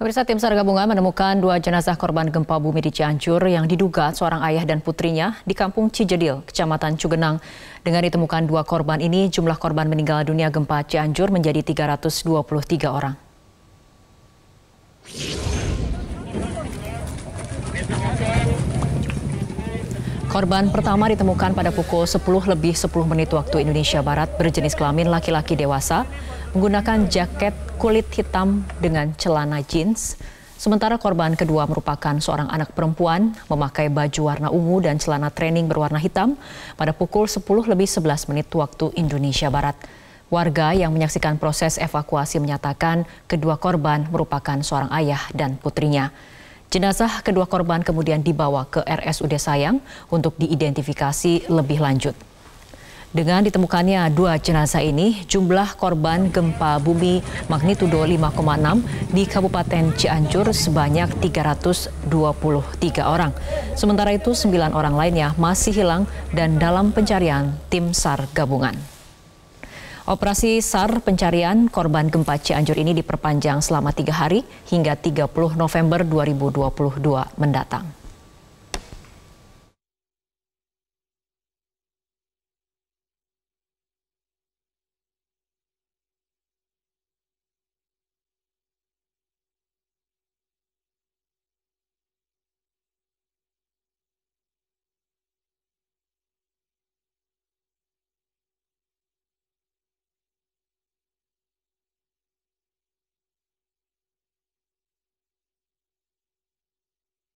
Pemirsa tim SAR gabungan menemukan dua jenazah korban gempa bumi di Cianjur yang diduga seorang ayah dan putrinya di kampung Cijedil, Kecamatan Cugenang. Dengan ditemukan dua korban ini, jumlah korban meninggal dunia gempa Cianjur menjadi 323 orang. Korban pertama ditemukan pada pukul 10 lebih 10 menit waktu Indonesia Barat berjenis kelamin laki-laki dewasa menggunakan jaket kulit hitam dengan celana jeans. Sementara korban kedua merupakan seorang anak perempuan memakai baju warna ungu dan celana training berwarna hitam pada pukul 10 lebih 11 menit waktu Indonesia Barat. Warga yang menyaksikan proses evakuasi menyatakan kedua korban merupakan seorang ayah dan putrinya. Jenazah kedua korban kemudian dibawa ke RSUD Sayang untuk diidentifikasi lebih lanjut. Dengan ditemukannya dua jenazah ini, jumlah korban gempa bumi magnitudo 5,6 di Kabupaten Cianjur sebanyak 323 orang. Sementara itu, 9 orang lainnya masih hilang dan dalam pencarian tim SAR gabungan. Operasi SAR pencarian korban gempa Cianjur ini diperpanjang selama tiga hari hingga 30 November 2022 mendatang.